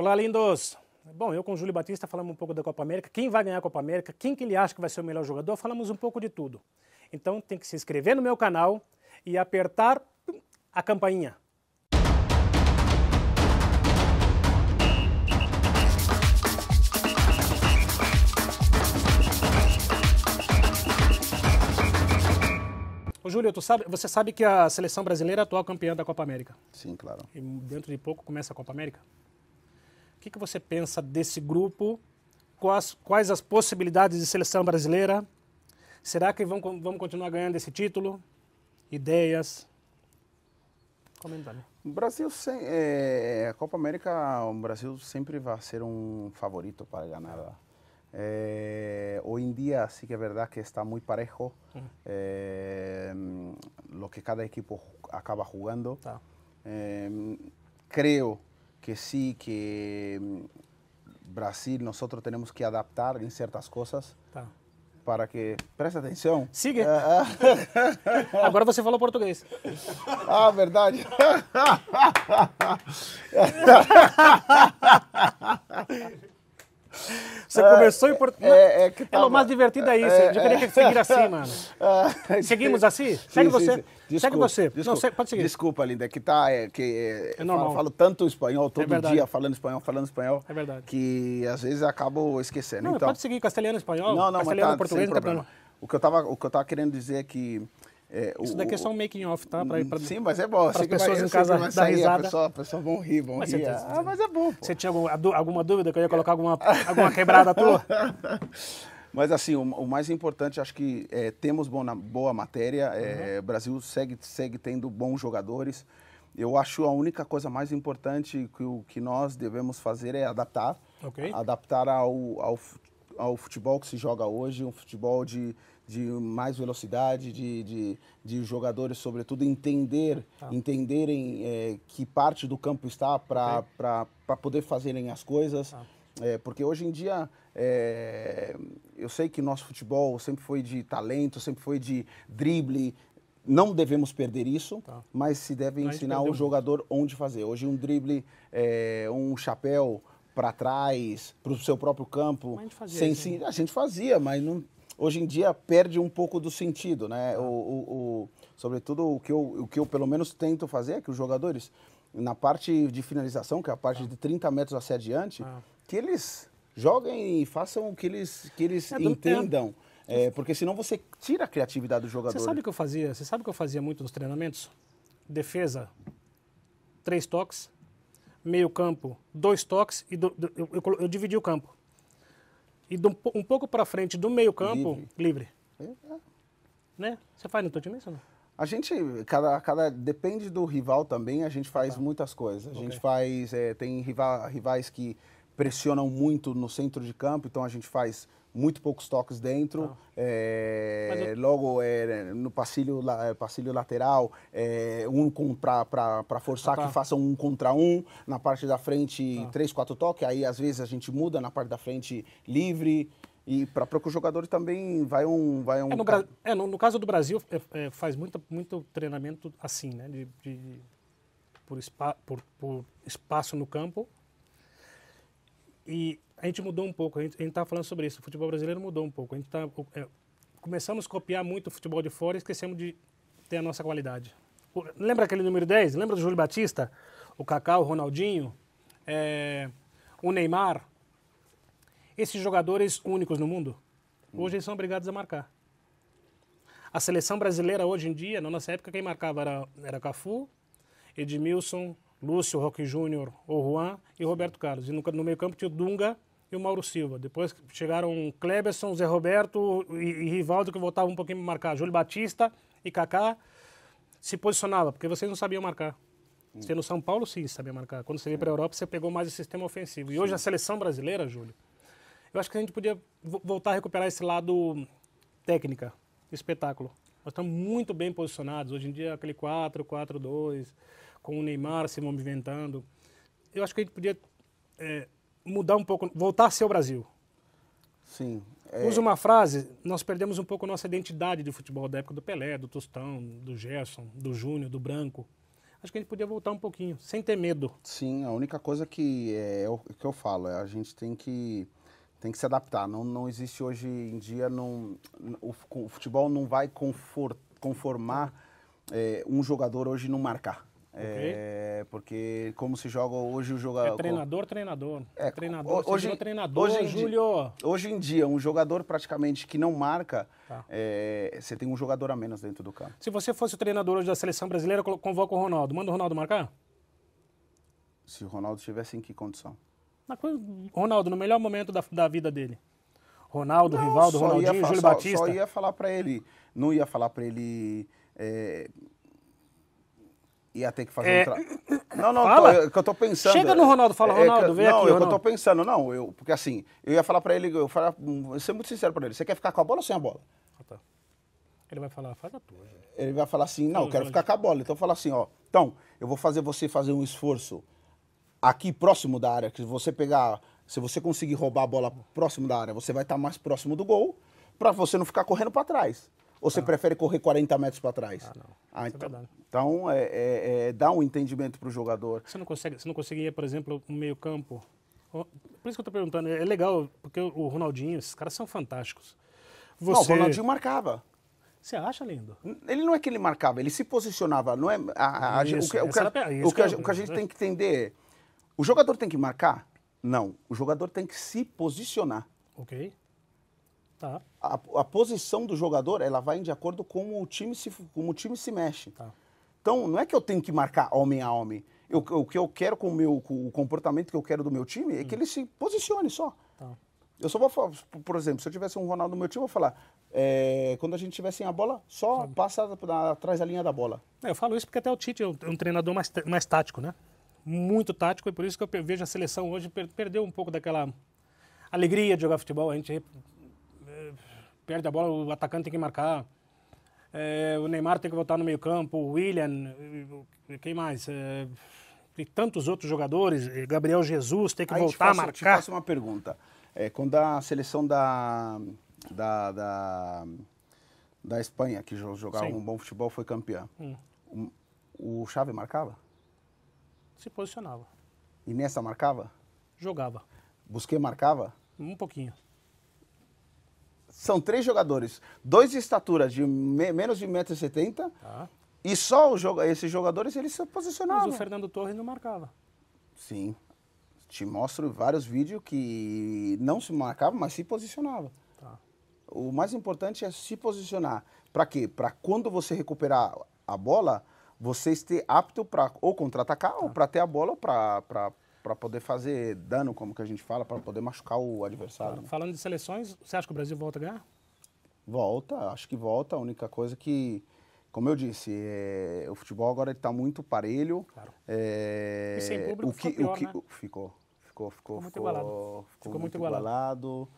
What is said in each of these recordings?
Olá, lindos! Bom, eu com o Júlio Batista falamos um pouco da Copa América, quem vai ganhar a Copa América, quem que ele acha que vai ser o melhor jogador, falamos um pouco de tudo. Então tem que se inscrever no meu canal e apertar a campainha. Ô, Júlio, sabe, você sabe que a seleção brasileira é a atual campeã da Copa América. Sim, claro. E dentro de pouco começa a Copa América? que, que você pensa desse grupo? Quais, quais as possibilidades de seleção brasileira? Será que vão, vamos continuar ganhando esse título? Ideias? Comenta, né? Brasil sem, é, a Copa América, o Brasil sempre vai ser um favorito para ganhar. Eh, é, hoy en día sí que es é verdad que está muy parejo uh uhum. o é, hum, lo que cada equipo acaba jugando. Uh creo que sí, que mm, Brasil nós temos que adaptar em certas coisas Tá. Para que. Presta atenção. Siga. Ah, ah. Agora você falou português. Ah, verdade. Você ah, começou em português. É, é, é, que é o mais divertido é isso. eu é, queria é seguir assim, mano. Ah, Seguimos assim? segue sim, você. Sim. Desculpa, segue você. Desculpa, Não, segue, pode seguir. Desculpa, Linda, é que tá. É, que, é, normal. Eu falo tanto espanhol todo dia, falando espanhol, falando espanhol. É verdade. Que às vezes acabo esquecendo. Não, então... pode seguir castelhano espanhol. Não, não, castelhano mas tá, português, sem problema. Tá o que eu estava, o que eu tava querendo dizer é que é, Isso daqui é só um making off, tá? Pra, pra, sim, mas é bom. As pessoas vai, em casa vai sair, risada. A pessoa, vão rir, vão mas rir. Você, ah, mas é bom. Pô. Você tinha alguma dúvida que eu ia colocar alguma, alguma quebrada tua? Mas assim, o, o, mais importante, acho que é, temos boa, boa matéria. É, uhum. O Brasil segue, segue tendo bons jogadores. Eu acho a única coisa mais importante que, o, que nós devemos fazer é adaptar. Okay. Adaptar ao, ao ao futebol que se joga hoje, um futebol de, de mais velocidade, de, de, de jogadores, sobretudo, entender, ah. entenderem é, que parte do campo está para okay. poder fazerem as coisas. Ah. É, porque hoje em dia, é, eu sei que nosso futebol sempre foi de talento, sempre foi de drible, não devemos perder isso, tá. mas se deve ensinar o jogador onde fazer. Hoje um drible, é, um chapéu, para trás, para o seu próprio campo. A gente fazia, sem, assim. a gente fazia mas não, hoje em dia perde um pouco do sentido, né? Ah. O, o, o, sobretudo o que, eu, o que eu pelo menos tento fazer é que os jogadores, na parte de finalização, que é a parte ah. de 30 metros ser adiante, ah. Tá. que eles joguem e façam o que eles, que eles é entendam. É, porque senão você tira a criatividade do jogador. Você sabe o que eu fazia? Você sabe o que eu fazia muito nos treinamentos? Defesa, três toques, meio campo, dois toques, e do, eu, eu, eu, dividi o campo. E do, um pouco para frente do meio campo, livre. livre. É, é. Né? Você faz no teu time isso não? A gente, cada, cada, depende do rival também, a gente faz tá. muitas coisas. A okay. gente faz, é, tem rival, rivais que pressionam muito no centro de campo, então a gente faz muito poucos toques dentro, ah. é, eu... logo é, no passilho, eh, passilho lateral, é, um para forçar ah, tá. que faça um contra um, na parte da frente ah. três, quatro toques, aí às vezes a gente muda na parte da frente livre, e para que o jogador também vai um... Vai um... É, no, é, no, no caso do Brasil, é, é, faz muito, muito treinamento assim, né, de, de por, por, por espaço no campo, e a gente mudou um pouco, a gente está falando sobre isso, o futebol brasileiro mudou um pouco. A gente tá, é, começamos a copiar muito o futebol de fora e esquecemos de ter a nossa qualidade. O, lembra aquele número 10? Lembra do Júlio Batista? O Kaká, o Ronaldinho, é, o Neymar? Esses jogadores únicos no mundo, hum. hoje eles são obrigados a marcar. A seleção brasileira hoje em dia, na nossa época, quem marcava era, era Cafu, Edmilson, Lúcio, Roque Júnior o Juan e Roberto Carlos. E no, no meio-campo tinha o Dunga e o Mauro Silva. Depois chegaram Kleberson, Zé Roberto e, e Rivaldo, que voltavam um pouquinho para marcar. Júlio Batista e Kaká se posicionava, porque vocês não sabiam marcar. Hum. Você no São Paulo, sim, sabia marcar. Quando você veio para a Europa, você pegou mais o sistema ofensivo. E sim. hoje a seleção brasileira, Júlio, eu acho que a gente podia voltar a recuperar esse lado técnica, espetáculo. Nós estamos muito bem posicionados. Hoje em dia, aquele 4, 4, 2 com o Neymar se movimentando. Eu acho que a gente podia é, mudar um pouco, voltar a ser o Brasil. Sim. É... Usa uma frase, nós perdemos um pouco nossa identidade de futebol da época do Pelé, do Tostão, do Gerson, do Júnior, do Branco. Acho que a gente podia voltar um pouquinho, sem ter medo. Sim, a única coisa que é, é o que eu falo, é a gente tem que tem que se adaptar. Não, não existe hoje em dia, não, o, o futebol não vai conformar é, um jogador hoje não marcar. Okay. É, porque como se joga hoje o jogador. É treinador, treinador. É, treinador, hoje, treinador, hoje Júlio. hoje em dia, um jogador praticamente que não marca, tá. é, você tem um jogador a menos dentro do campo. Se você fosse o treinador hoje da seleção brasileira, convoca o Ronaldo. Manda o Ronaldo marcar? Se o Ronaldo estivesse em que condição? Na, Ronaldo, no melhor momento da, da vida dele. Ronaldo, não, Rivaldo, Ronaldinho, Júlio só, Batista. Só ia falar para ele. Não ia falar para ele. É, ia ter que fazer é... um trabalho. Não, não, fala. Tô, eu, que eu tô pensando. Chega no Ronaldo, fala, é, é Ronaldo, é, vem não, aqui. Não, eu, eu tô pensando, não, eu, porque assim, eu ia falar pra ele, eu falar, vou ser muito sincero pra ele, você quer ficar com a bola ou sem a bola? Ah, tá. Ele vai falar, faz a tua. Gente. Ele vai falar assim, não, eu quero ficar com a bola. Então falar assim, ó, então, eu vou fazer você fazer um esforço aqui próximo da área, que você pegar, se você conseguir roubar a bola próximo da área, você vai estar tá mais próximo do gol, para você não ficar correndo para trás. Ou você ah. prefere correr 40 metros para trás? Ah, não. Ah, é então. então, é então é, é, dá um entendimento para o jogador. Você não, consegue, você não conseguia, por exemplo, no meio campo? Por isso que eu estou perguntando. É legal, porque o Ronaldinho, esses caras são fantásticos. Você... Não, o Ronaldinho marcava. Você acha lindo? Ele não é que ele marcava, ele se posicionava. Não é, o, que, a, o, que a, é o que a gente tem né? que entender é, o jogador tem que marcar? Não. O jogador tem que se posicionar. Ok. Tá a, a, posição do jogador ela vai de acordo com o time se, como o time se mexe. Tá. Então, não é que eu tenho que marcar homem a homem. Eu, o que eu quero com o, meu, com o comportamento que eu quero do meu time é que hum. ele se posicione só. Tá. Eu só vou falar, por exemplo, se eu tivesse um Ronaldo no meu time, eu vou falar, é, quando a gente tiver sem a bola, só Sabe. passa na, atrás da linha da bola. É, eu falo isso porque até o Tite é um, é um treinador mais, mais tático, né? Muito tático, e por isso que eu vejo a seleção hoje per, perdeu um pouco daquela alegria de jogar futebol. A gente perde a bola, o atacante tem que marcar. É, o Neymar tem que voltar no meio campo, o William, quem mais? É, e tantos outros jogadores, Gabriel Jesus tem que Aí voltar faço, a marcar. Te faço uma pergunta. É, quando a seleção da, da, da, da Espanha, que jogava Sim. um bom futebol, foi campeã, hum. o, o Xavi marcava? Se posicionava. E nessa marcava? Jogava. Busquei marcava? Um pouquinho são três jogadores, dois de estatura de me, menos de 1,70m, tá. e só jogo, esses jogadores eles se posicionavam. Mas o Fernando Torres não marcava. Sim. Te mostro vários vídeos que não se marcava, mas se posicionava. Tá. O mais importante é se posicionar. Para quê? Para quando você recuperar a bola, você esteja apto para ou contra-atacar, tá. ou para ter a bola, ou para para poder fazer dano, como que a gente fala, para poder machucar o adversário. Claro. Né? Falando de seleções, você acha que o Brasil volta a ganhar? Volta, acho que volta. A única coisa que, como eu disse, é, o futebol agora está muito parelho. Claro. É, e sem público o que, ficou, pior, o que, né? ficou, ficou, ficou, ficou, muito igualado. Ficou, ficou muito, muito igualado. igualado.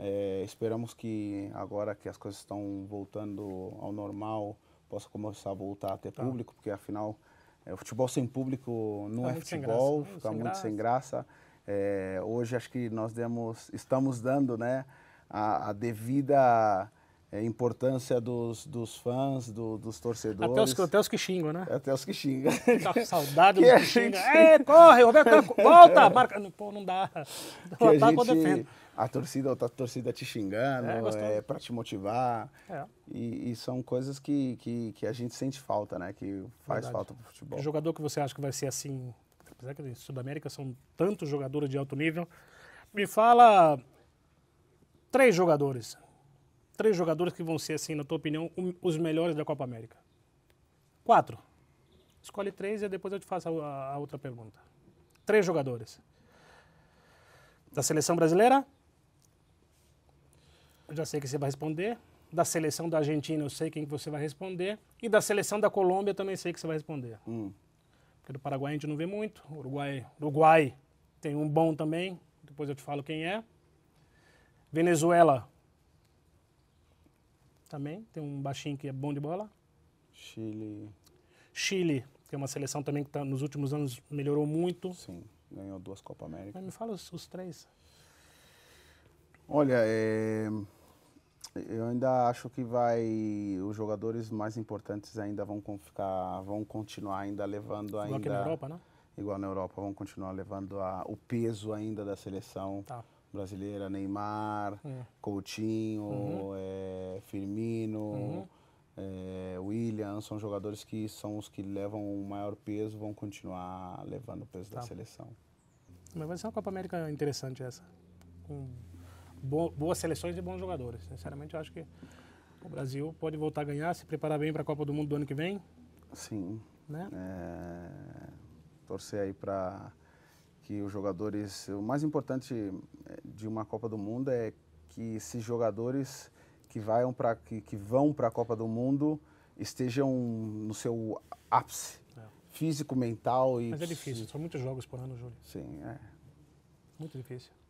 É, esperamos que agora que as coisas estão voltando ao normal possa começar a voltar a ter tá. público, porque afinal o futebol sem público não é futebol, graça, fica muito graça. sem graça. É, hoje acho que nós demos, estamos dando né, a, a devida é, importância dos, dos fãs, do, dos torcedores. Até os, até os que xingam, né? Até os que xingam. Tá saudade dos que, que xingam. Gente... É, corre, Roberto, volta! Marca. Pô, não dá. Voltar, gente... defendo a torcida, outra torcida te xingando, é, é, é para te motivar. É. E, e, são coisas que, que, que, a gente sente falta, né? Que faz Verdade. falta pro futebol. Que jogador que você acha que vai ser assim, apesar que no é Sudamérica são tantos jogadores de alto nível, me fala três jogadores. Três jogadores que vão ser, assim, na tua opinião, um, os melhores da Copa América. Quatro. Escolhe três e depois eu te faço a, a outra pergunta. Três jogadores. Da seleção brasileira, já sei que você vai responder. Da seleção da Argentina, eu sei quem que você vai responder. E da seleção da Colômbia, também sei que você vai responder. Hum. Porque do Paraguai a gente não vê muito. Uruguai, Uruguai tem um bom também. Depois eu te falo quem é. Venezuela também tem um baixinho que é bom de bola. Chile. Chile, que é uma seleção também que tá, nos últimos anos melhorou muito. Sim, ganhou duas Copa América. Mas me fala os, os três. Olha, é... Eu ainda acho que vai os jogadores mais importantes ainda vão ficar, vão continuar ainda levando igual ainda igual na Europa, né? Igual na Europa, vão continuar levando a, o peso ainda da seleção tá. brasileira, Neymar, é. Coutinho, uhum. é, Firmino, uhum. é, William, são jogadores que são os que levam o maior peso, vão continuar levando o peso tá. da seleção. Mas vai ser uma Copa América interessante essa. Com boas seleções e bons jogadores. Sinceramente, eu acho que o Brasil pode voltar a ganhar, se preparar bem para a Copa do Mundo do ano que vem. Sim. Né? É... Torcer aí para que os jogadores. O mais importante é, de uma Copa do Mundo é que esses jogadores que, vão para que, que vão para a Copa do Mundo estejam no seu ápice é. físico, mental e. Mas é difícil, são muitos jogos por ano, Júlio. Sim, é. Muito difícil.